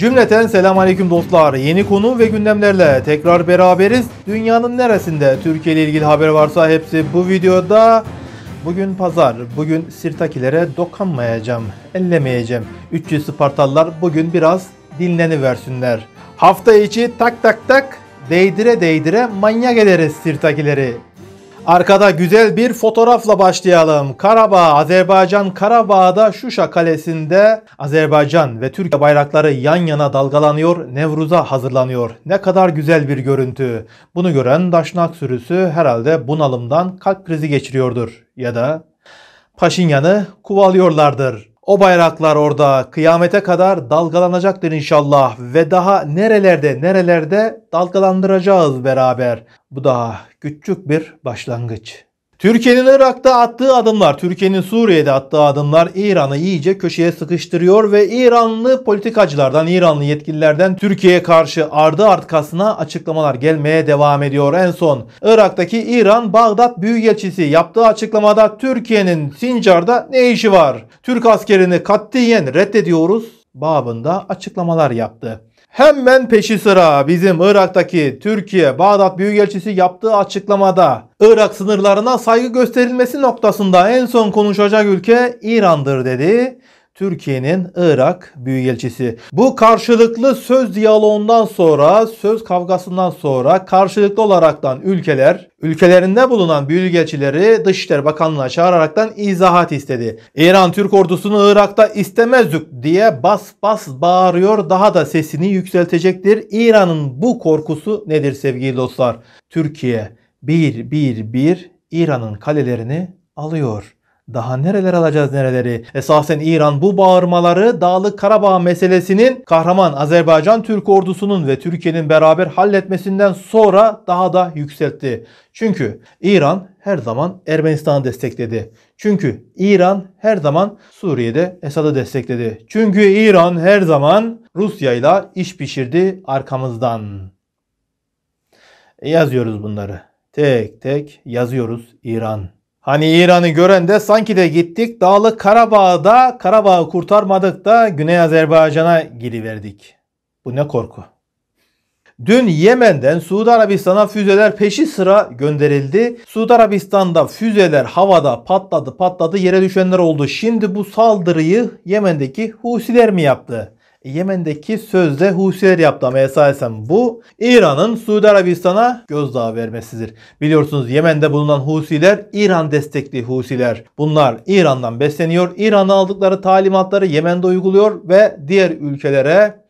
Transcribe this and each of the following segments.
Cümleten selam aleyküm dostlar. Yeni konu ve gündemlerle tekrar beraberiz. Dünyanın neresinde Türkiye ile ilgili haber varsa hepsi bu videoda. Bugün pazar. Bugün Sirtakilere dokanmayacağım, ellemeyeceğim. 300 Spartalılar bugün biraz dinleniversinler. Hafta içi tak tak tak değdire değdire manyak ederiz Sirtakileri. Arkada güzel bir fotoğrafla başlayalım. Karabağ, Azerbaycan Karabağ'da Şuşa Kalesi'nde Azerbaycan ve Türkiye bayrakları yan yana dalgalanıyor, Nevruz'a hazırlanıyor. Ne kadar güzel bir görüntü. Bunu gören Daşnak sürüsü herhalde bunalımdan kalp krizi geçiriyordur ya da Paşinyan'ı kuvalıyorlardır. O bayraklar orada kıyamete kadar dalgalanacaktır inşallah ve daha nerelerde nerelerde dalgalandıracağız beraber. Bu daha küçük bir başlangıç. Türkiye'nin Irak'ta attığı adımlar, Türkiye'nin Suriye'de attığı adımlar İran'ı iyice köşeye sıkıştırıyor ve İranlı politikacılardan, İranlı yetkililerden Türkiye'ye karşı ardı arkasına açıklamalar gelmeye devam ediyor. En son Irak'taki İran Bağdat Büyükelçisi yaptığı açıklamada Türkiye'nin Sincar'da ne işi var? Türk askerini katiyen reddediyoruz babında açıklamalar yaptı. Hemen peşi sıra bizim Irak'taki Türkiye Bağdat Büyükelçisi yaptığı açıklamada Irak sınırlarına saygı gösterilmesi noktasında en son konuşacak ülke İran'dır dedi. Türkiye'nin Irak Büyükelçisi. Bu karşılıklı söz diyaloğundan sonra, söz kavgasından sonra karşılıklı olaraktan ülkeler, ülkelerinde bulunan büyükelçileri Dışişleri Bakanlığı'na çağıraraktan izahat istedi. İran Türk ordusunu Irak'ta istemezdik diye bas bas bağırıyor daha da sesini yükseltecektir. İran'ın bu korkusu nedir sevgili dostlar? Türkiye bir bir bir İran'ın kalelerini alıyor. Daha nereler alacağız nereleri? Esasen İran bu bağırmaları Dağlık Karabağ meselesinin kahraman Azerbaycan Türk ordusunun ve Türkiye'nin beraber halletmesinden sonra daha da yükseltti. Çünkü İran her zaman Ermenistan'ı destekledi. Çünkü İran her zaman Suriye'de Esad'ı destekledi. Çünkü İran her zaman Rusya'yla iş pişirdi arkamızdan. yazıyoruz bunları. Tek tek yazıyoruz İran. Hani İran'ı gören de sanki de gittik dağlı Karabağ'da Karabağ'ı kurtarmadık da Güney Azerbaycan'a giriverdik. Bu ne korku. Dün Yemen'den Suudi Arabistan'a füzeler peşi sıra gönderildi. Suudi Arabistan'da füzeler havada patladı patladı yere düşenler oldu. Şimdi bu saldırıyı Yemen'deki Husiler mi yaptı? Yemen'deki sözde Husiler yaptı ama esasen bu İran'ın Suudi Arabistan'a gözdağı vermesidir. Biliyorsunuz Yemen'de bulunan Husiler İran destekli Husiler. Bunlar İran'dan besleniyor. İran'a aldıkları talimatları Yemen'de uyguluyor ve diğer ülkelere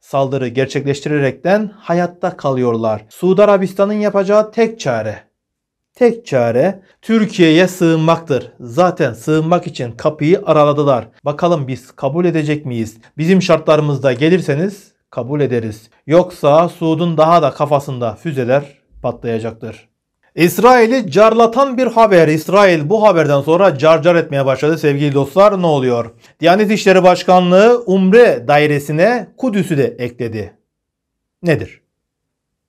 saldırı gerçekleştirerekten hayatta kalıyorlar. Suudi Arabistan'ın yapacağı tek çare Tek çare Türkiye'ye sığınmaktır. Zaten sığınmak için kapıyı araladılar. Bakalım biz kabul edecek miyiz? Bizim şartlarımızda gelirseniz kabul ederiz. Yoksa Suud'un daha da kafasında füzeler patlayacaktır. İsrail'i carlatan bir haber. İsrail bu haberden sonra carcar car etmeye başladı sevgili dostlar. Ne oluyor? Diyanet İşleri Başkanlığı Umre dairesine Kudüs'ü de ekledi. Nedir?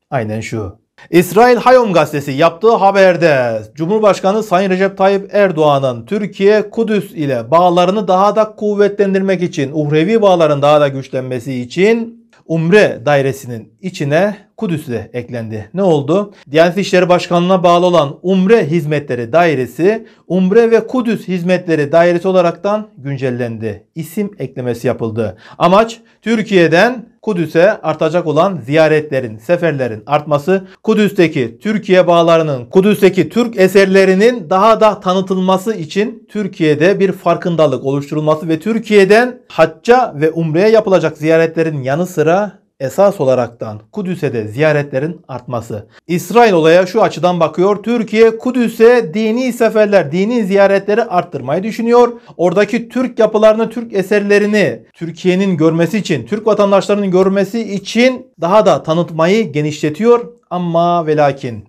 Aynen şu. İsrail Hayom gazetesi yaptığı haberde Cumhurbaşkanı Sayın Recep Tayyip Erdoğan'ın Türkiye Kudüs ile bağlarını daha da kuvvetlendirmek için, uhrevi bağların daha da güçlenmesi için Umre dairesinin içine Kudüs'ü de eklendi. Ne oldu? Diyanet İşleri Başkanlığı'na bağlı olan Umre Hizmetleri Dairesi, Umre ve Kudüs Hizmetleri Dairesi olaraktan güncellendi. İsim eklemesi yapıldı. Amaç Türkiye'den Kudüs'e artacak olan ziyaretlerin, seferlerin artması, Kudüs'teki Türkiye bağlarının, Kudüs'teki Türk eserlerinin daha da tanıtılması için Türkiye'de bir farkındalık oluşturulması ve Türkiye'den hacca ve umreye yapılacak ziyaretlerin yanı sıra esas olaraktan Kudüs'e de ziyaretlerin artması. İsrail olaya şu açıdan bakıyor. Türkiye Kudüs'e dini seferler, dini ziyaretleri arttırmayı düşünüyor. Oradaki Türk yapılarını, Türk eserlerini Türkiye'nin görmesi için, Türk vatandaşlarının görmesi için daha da tanıtmayı genişletiyor. Ama velakin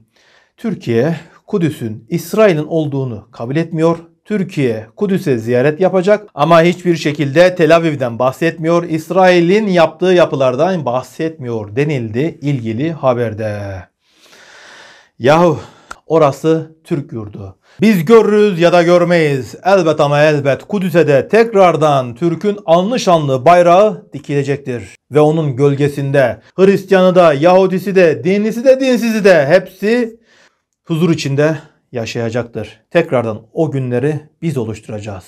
Türkiye Kudüs'ün İsrail'in olduğunu kabul etmiyor Türkiye Kudüs'e ziyaret yapacak ama hiçbir şekilde Tel Aviv'den bahsetmiyor. İsrail'in yaptığı yapılardan bahsetmiyor denildi ilgili haberde. Yahu orası Türk yurdu. Biz görürüz ya da görmeyiz. Elbet ama elbet Kudüs'e de tekrardan Türk'ün anlı şanlı bayrağı dikilecektir. Ve onun gölgesinde Hristiyanı da, Yahudisi de, dinlisi de, dinsizi de hepsi huzur içinde yaşayacaktır. Tekrardan o günleri biz oluşturacağız.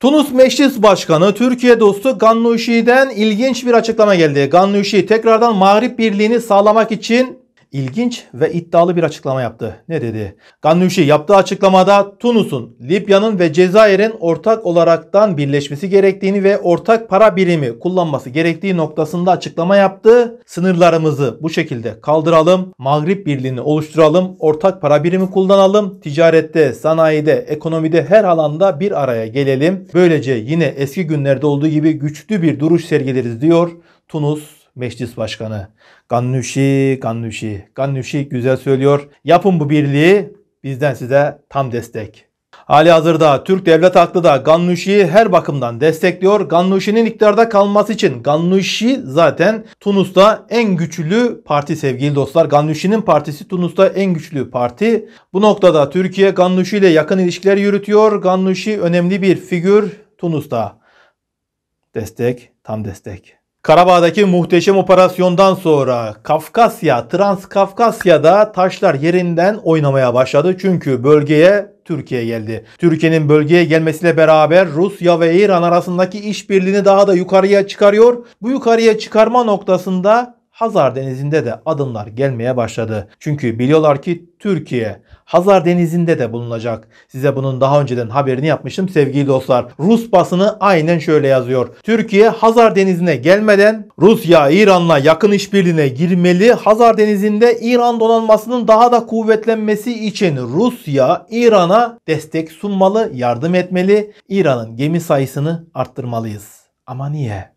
Tunus Meclis Başkanı Türkiye dostu Gannuşi'den ilginç bir açıklama geldi. Gannuşi tekrardan Mağrip Birliği'ni sağlamak için ilginç ve iddialı bir açıklama yaptı. Ne dedi? Gannuşi yaptığı açıklamada Tunus'un, Libya'nın ve Cezayir'in ortak olaraktan birleşmesi gerektiğini ve ortak para birimi kullanması gerektiği noktasında açıklama yaptı. Sınırlarımızı bu şekilde kaldıralım, Maghrib Birliği'ni oluşturalım, ortak para birimi kullanalım, ticarette, sanayide, ekonomide her alanda bir araya gelelim. Böylece yine eski günlerde olduğu gibi güçlü bir duruş sergileriz diyor Tunus Meclis Başkanı Gannuşi, Gannuşi, Gannuşi güzel söylüyor. Yapın bu birliği bizden size tam destek. Hali hazırda Türk devlet aklı da Gannuşi'yi her bakımdan destekliyor. Gannuşi'nin iktidarda kalması için Gannuşi zaten Tunus'ta en güçlü parti sevgili dostlar. Gannuşi'nin partisi Tunus'ta en güçlü parti. Bu noktada Türkiye Gannuşi ile yakın ilişkiler yürütüyor. Gannuşi önemli bir figür Tunus'ta. Destek, tam destek. Karabağ'daki muhteşem operasyondan sonra Kafkasya, Transkafkasya'da taşlar yerinden oynamaya başladı. Çünkü bölgeye Türkiye geldi. Türkiye'nin bölgeye gelmesiyle beraber Rusya ve İran arasındaki işbirliğini daha da yukarıya çıkarıyor. Bu yukarıya çıkarma noktasında Hazar Denizi'nde de adımlar gelmeye başladı. Çünkü biliyorlar ki Türkiye Hazar Denizi'nde de bulunacak. Size bunun daha önceden haberini yapmıştım sevgili dostlar. Rus basını aynen şöyle yazıyor. Türkiye Hazar Denizi'ne gelmeden Rusya İran'la yakın işbirliğine girmeli. Hazar Denizi'nde İran donanmasının daha da kuvvetlenmesi için Rusya İran'a destek sunmalı, yardım etmeli. İran'ın gemi sayısını arttırmalıyız. Ama niye?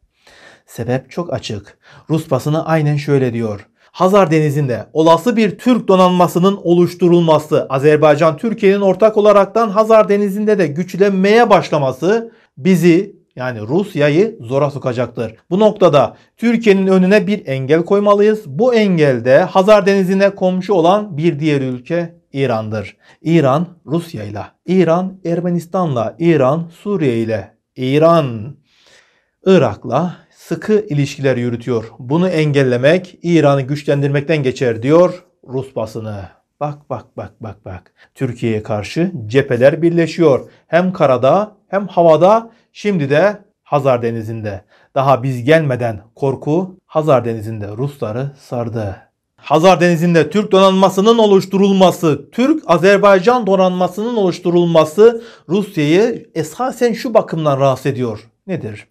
Sebep çok açık. Rus basını aynen şöyle diyor. Hazar Denizi'nde olası bir Türk donanmasının oluşturulması, Azerbaycan Türkiye'nin ortak olaraktan Hazar Denizi'nde de güçlenmeye başlaması bizi yani Rusya'yı zora sokacaktır. Bu noktada Türkiye'nin önüne bir engel koymalıyız. Bu engelde Hazar Denizi'ne komşu olan bir diğer ülke İran'dır. İran Rusya ile, İran Ermenistan'la, İran Suriye ile, İran Irak'la, sıkı ilişkiler yürütüyor. Bunu engellemek İran'ı güçlendirmekten geçer diyor Rus basını. Bak bak bak bak bak. Türkiye'ye karşı cepheler birleşiyor. Hem karada hem havada şimdi de Hazar Denizi'nde. Daha biz gelmeden korku Hazar Denizi'nde Rusları sardı. Hazar Denizi'nde Türk donanmasının oluşturulması, Türk-Azerbaycan donanmasının oluşturulması Rusya'yı esasen şu bakımdan rahatsız ediyor. Nedir?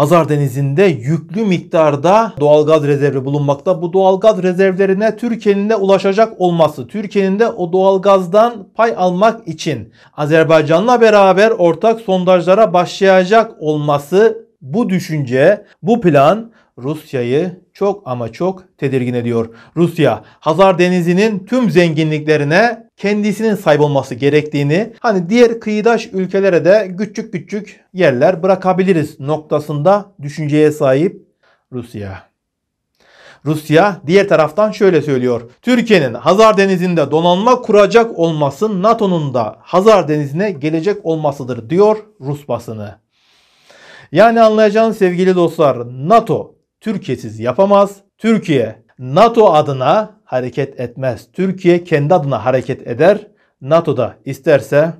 Hazar Denizi'nde yüklü miktarda doğalgaz rezervi bulunmakta. Bu doğalgaz rezervlerine Türkiye'nin de ulaşacak olması, Türkiye'nin de o doğalgazdan pay almak için Azerbaycan'la beraber ortak sondajlara başlayacak olması bu düşünce, bu plan Rusya'yı çok ama çok tedirgin ediyor. Rusya Hazar Denizi'nin tüm zenginliklerine kendisinin sahip olması gerektiğini, hani diğer kıyıdaş ülkelere de küçük küçük yerler bırakabiliriz noktasında düşünceye sahip Rusya. Rusya diğer taraftan şöyle söylüyor. Türkiye'nin Hazar Denizi'nde donanma kuracak olması NATO'nun da Hazar Denizi'ne gelecek olmasıdır diyor Rus basını. Yani anlayacağınız sevgili dostlar NATO Türkiye'siz yapamaz. Türkiye NATO adına hareket etmez. Türkiye kendi adına hareket eder. NATO da isterse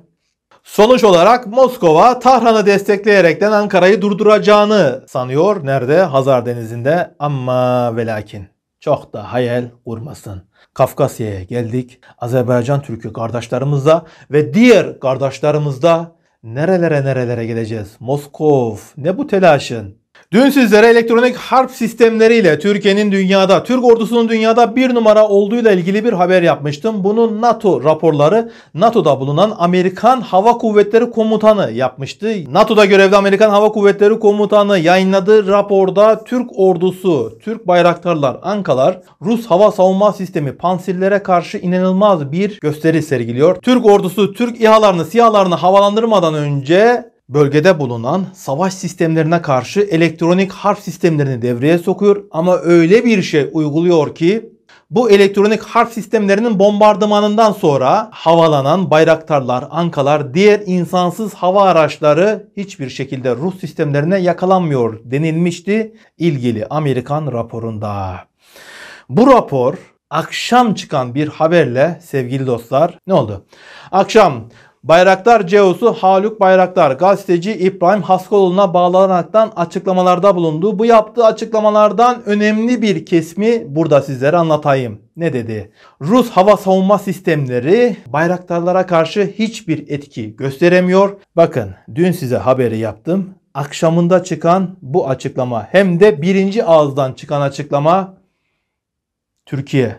Sonuç olarak Moskova Tahran'ı destekleyerekten Ankara'yı durduracağını sanıyor. Nerede? Hazar Denizi'nde ama velakin çok da hayal kurmasın. Kafkasya'ya geldik. Azerbaycan Türk'ü kardeşlerimizle ve diğer kardeşlerimizle nerelere nerelere geleceğiz? Moskov ne bu telaşın? Dün sizlere elektronik harp sistemleriyle Türkiye'nin dünyada, Türk ordusunun dünyada bir numara olduğuyla ilgili bir haber yapmıştım. Bunu NATO raporları, NATO'da bulunan Amerikan Hava Kuvvetleri Komutanı yapmıştı. NATO'da görevli Amerikan Hava Kuvvetleri Komutanı yayınladığı raporda Türk ordusu, Türk bayraktarlar, ankalar Rus hava savunma sistemi pansillere karşı inanılmaz bir gösteri sergiliyor. Türk ordusu Türk İHA'larını, SİHA'larını havalandırmadan önce bölgede bulunan savaş sistemlerine karşı elektronik harp sistemlerini devreye sokuyor ama öyle bir şey uyguluyor ki bu elektronik harp sistemlerinin bombardımanından sonra havalanan bayraktarlar, ankalar, diğer insansız hava araçları hiçbir şekilde Rus sistemlerine yakalanmıyor denilmişti ilgili Amerikan raporunda. Bu rapor akşam çıkan bir haberle sevgili dostlar ne oldu? Akşam Bayraktar CEO'su Haluk Bayraktar gazeteci İbrahim Haskoloğlu'na bağlanaraktan açıklamalarda bulundu. Bu yaptığı açıklamalardan önemli bir kesmi burada sizlere anlatayım. Ne dedi? Rus hava savunma sistemleri bayraktarlara karşı hiçbir etki gösteremiyor. Bakın dün size haberi yaptım. Akşamında çıkan bu açıklama hem de birinci ağızdan çıkan açıklama Türkiye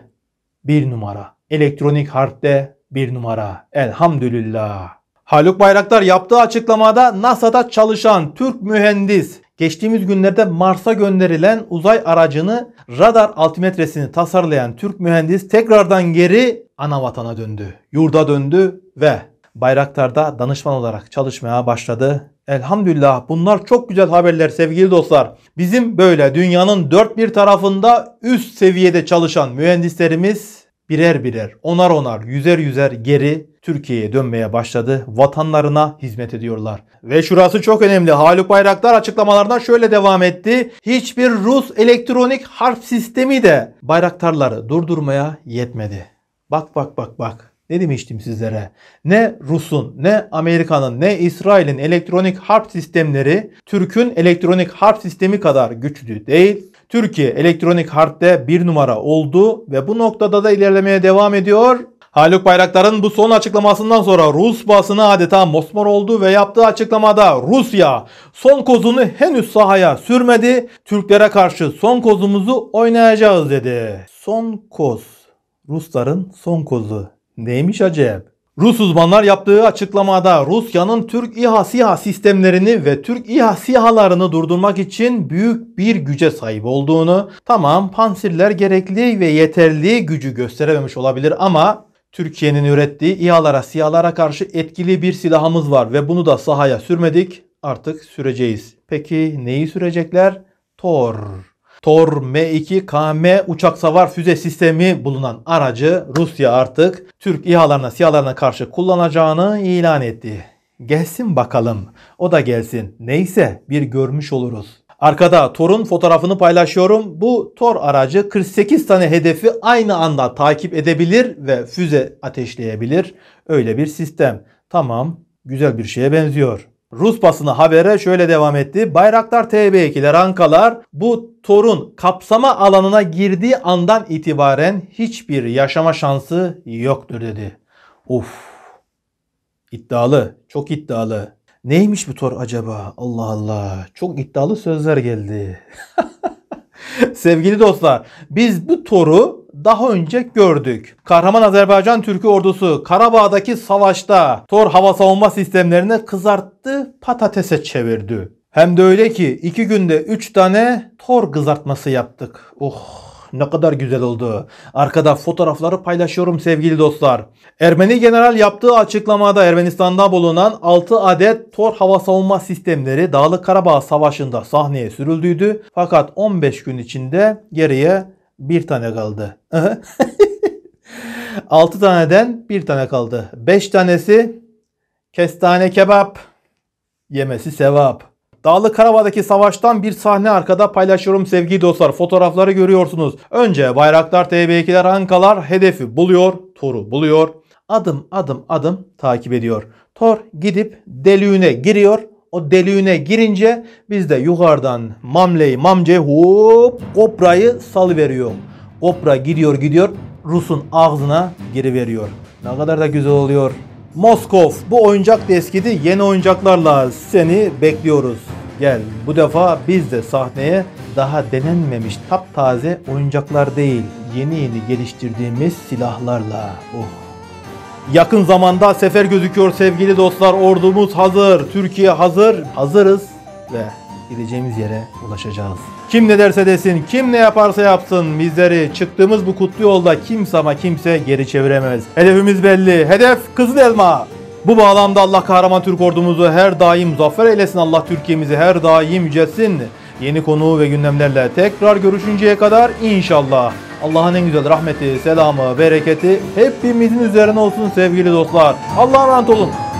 bir numara. Elektronik harpte bir numara. Elhamdülillah. Haluk Bayraktar yaptığı açıklamada NASA'da çalışan Türk mühendis geçtiğimiz günlerde Mars'a gönderilen uzay aracını radar altimetresini tasarlayan Türk mühendis tekrardan geri ana vatana döndü. Yurda döndü ve Bayraktar'da danışman olarak çalışmaya başladı. Elhamdülillah bunlar çok güzel haberler sevgili dostlar. Bizim böyle dünyanın dört bir tarafında üst seviyede çalışan mühendislerimiz birer birer, onar onar, yüzer yüzer geri Türkiye'ye dönmeye başladı. Vatanlarına hizmet ediyorlar. Ve şurası çok önemli. Haluk Bayraktar açıklamalardan şöyle devam etti. Hiçbir Rus elektronik harp sistemi de Bayraktarları durdurmaya yetmedi. Bak bak bak bak. Ne demiştim sizlere? Ne Rus'un, ne Amerika'nın, ne İsrail'in elektronik harp sistemleri Türk'ün elektronik harp sistemi kadar güçlü değil. Türkiye elektronik harpte bir numara oldu ve bu noktada da ilerlemeye devam ediyor. Haluk Bayraktar'ın bu son açıklamasından sonra Rus basını adeta mosmor oldu ve yaptığı açıklamada Rusya son kozunu henüz sahaya sürmedi. Türklere karşı son kozumuzu oynayacağız dedi. Son koz. Rusların son kozu. Neymiş acep? Rus uzmanlar yaptığı açıklamada Rusya'nın Türk İHA SİHA sistemlerini ve Türk İHA SİHA'larını durdurmak için büyük bir güce sahip olduğunu, tamam pansirler gerekli ve yeterli gücü gösterememiş olabilir ama Türkiye'nin ürettiği İHA'lara SİHA'lara karşı etkili bir silahımız var ve bunu da sahaya sürmedik artık süreceğiz. Peki neyi sürecekler? Tor. Tor M2 KM uçak savar füze sistemi bulunan aracı Rusya artık Türk İHA'larına SİHA'larına karşı kullanacağını ilan etti. Gelsin bakalım. O da gelsin. Neyse bir görmüş oluruz. Arkada Tor'un fotoğrafını paylaşıyorum. Bu Tor aracı 48 tane hedefi aynı anda takip edebilir ve füze ateşleyebilir. Öyle bir sistem. Tamam, güzel bir şeye benziyor. Rus basını habere şöyle devam etti. Bayraktar TB2'ler, Ankalar bu torun kapsama alanına girdiği andan itibaren hiçbir yaşama şansı yoktur dedi. Uf. İddialı, çok iddialı. Neymiş bu tor acaba? Allah Allah. Çok iddialı sözler geldi. Sevgili dostlar, biz bu toru daha önce gördük. Kahraman Azerbaycan Türk ordusu Karabağ'daki savaşta Tor hava savunma sistemlerini kızarttı, patatese çevirdi. Hem de öyle ki iki günde üç tane Tor kızartması yaptık. Oh ne kadar güzel oldu. Arkada fotoğrafları paylaşıyorum sevgili dostlar. Ermeni general yaptığı açıklamada Ermenistan'da bulunan 6 adet Tor hava savunma sistemleri Dağlı Karabağ Savaşı'nda sahneye sürüldüydü. Fakat 15 gün içinde geriye bir tane kaldı. 6 taneden bir tane kaldı. 5 tanesi kestane kebap. Yemesi sevap. Dağlı Karabağ'daki savaştan bir sahne arkada paylaşıyorum sevgili dostlar. Fotoğrafları görüyorsunuz. Önce bayraklar, TB2'ler, hankalar hedefi buluyor, Tor'u buluyor. Adım adım adım takip ediyor. Tor gidip deliğine giriyor o deliğine girince biz de yukarıdan mamleyi mamce hop koprayı salıveriyor. Kopra gidiyor gidiyor Rus'un ağzına veriyor. Ne kadar da güzel oluyor. Moskov bu oyuncak deskidi yeni oyuncaklarla seni bekliyoruz. Gel bu defa biz de sahneye daha denenmemiş taptaze oyuncaklar değil yeni yeni geliştirdiğimiz silahlarla. Oh. Yakın zamanda sefer gözüküyor sevgili dostlar. Ordumuz hazır, Türkiye hazır. Hazırız ve gideceğimiz yere ulaşacağız. Kim ne derse desin, kim ne yaparsa yapsın bizleri çıktığımız bu kutlu yolda kimse ama kimse geri çeviremez. Hedefimiz belli. Hedef Kızıl Elma. Bu bağlamda Allah kahraman Türk ordumuzu her daim zafer eylesin. Allah Türkiye'mizi her daim yücelsin. Yeni konu ve gündemlerle tekrar görüşünceye kadar inşallah. Allah'ın en güzel rahmeti, selamı, bereketi hepimizin üzerine olsun sevgili dostlar. Allah'a emanet olun.